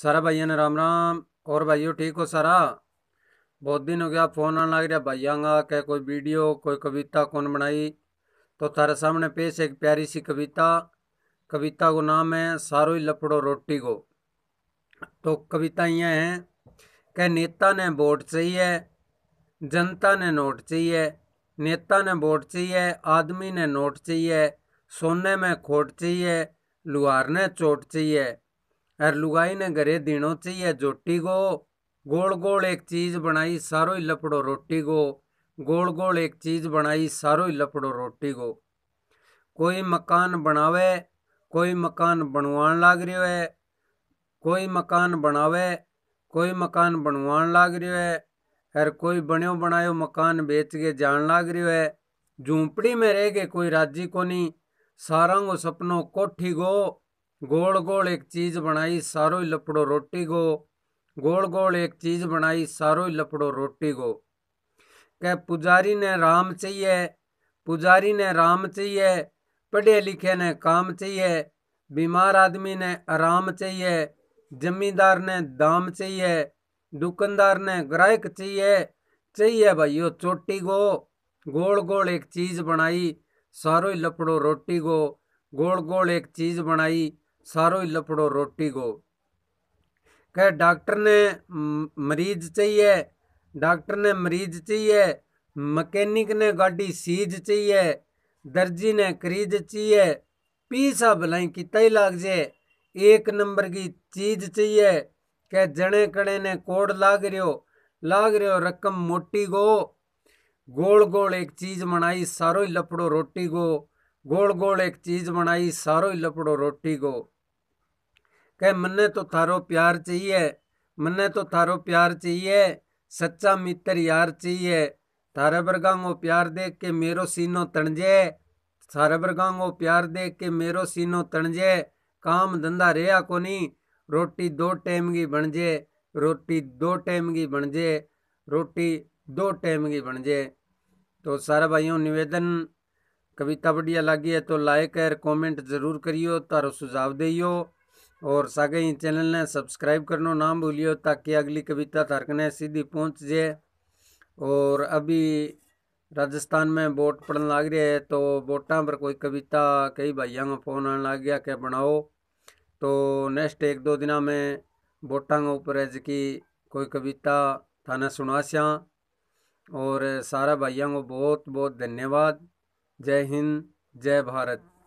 सारा भाइयों ने राम राम और भाइयों ठीक हो सारा बहुत दिन हो गया फोन आने लग रहा भैया क्या कोई वीडियो कोई कविता कौन बनाई तो तारे सामने पेश एक प्यारी सी कविता कविता को नाम है सारो ही लपड़ो रोटी को तो कविता यह है कि नेता ने वोट चाहिए जनता ने नोट चाहिए नेता ने वोट चाहिए आदमी ने नोट चाहिए सोने में खोट चाहिए लुहार ने चोट चाहिए घरे दिनों चाहिए जोटी गो गोल गोल एक चीज बनाई सारो ही लपड़ो रोटी गो गोल गोल एक चीज बनाई सारो ही लपड़ो रोटी गो कोई मकान बनावे कोई मकान बनवान लाग रो है कोई मकान बनावे कोई मकान बनवान लाग रियो है और कोई बन्यो बनायो मकान बेच के जान लाग रो है झूंपड़ी में रह के कोई राजी कोनी सारा को सपनों कोठी गो गोल गोल एक चीज बनाई सारो ही लपड़ो रोटी गो गोल गोल एक चीज बनाई सारो ही लपड़ो रोटी गो कह पुजारी ने राम चाहिए पुजारी ने राम चाहिए पढ़े लिखे ने काम चाहिए बीमार आदमी ने आराम चाहिए जमींदार ने दाम चाहिए दुकानदार ने ग्राहक चाहिए चाहिए भाइयों चोटी गो गोल गोल एक चीज बनाई सारो ही लपड़ो रोटी गो गोल गोल एक चीज बनाई सारो ही लपड़ो रोटी को कह डॉक्टर ने मरीज चाहिए डॉक्टर ने मरीज चाहिए मकैनिक ने गाड़ी सीज चाहिए दर्जी ने करीज चाहिए पी सा भलाई किता ही लाग जे एक नंबर की चीज चाहिए कह जने कड़े ने कोड लाग रियो लाग रियो रकम मोटी गो गोल गोल एक चीज बनाई सारो ही लपड़ो रोटी गो गोल गोल एक चीज बनाई सारो ही लपड़ो रोटी गो कह मन्ने तो थारो प्यार चाहिए मन्ने तो थारो प्यार चाहिए सच्चा मित्र यार चाहिए थारे बरगांगो प्यार देख के मेरो सीनो तणजे थारे बरगांगो प्यार देख के मेरो सीनो तणजे काम धंधा रेया कोनी रोटी दो टाइम की बणजे रोटी दो टाइम की बणजे रोटी दो टाइम की बणजे तो सारे भाइयों निवेदन कविता बढ़िया लगी है तो लाइक और कमेंट जरूर करियो तारो सुझाव दियो और सागे ही चैनल ने सब्सक्राइब करना ना भूलियो ताकि अगली कविता थारकने सीधी पहुंच जाए और अभी राजस्थान में वोट पड़न लाग रहे है तो वोटा पर कोई कविता कई भाइयों को फोन आने लग गया कि बनाओ तो नेक्स्ट एक दो दिन में वोटा के ऊपर है जी कोई कविता थाने सुना सिया और सारा भाइयों को बहुत बहुत धन्यवाद जय हिंद जय भारत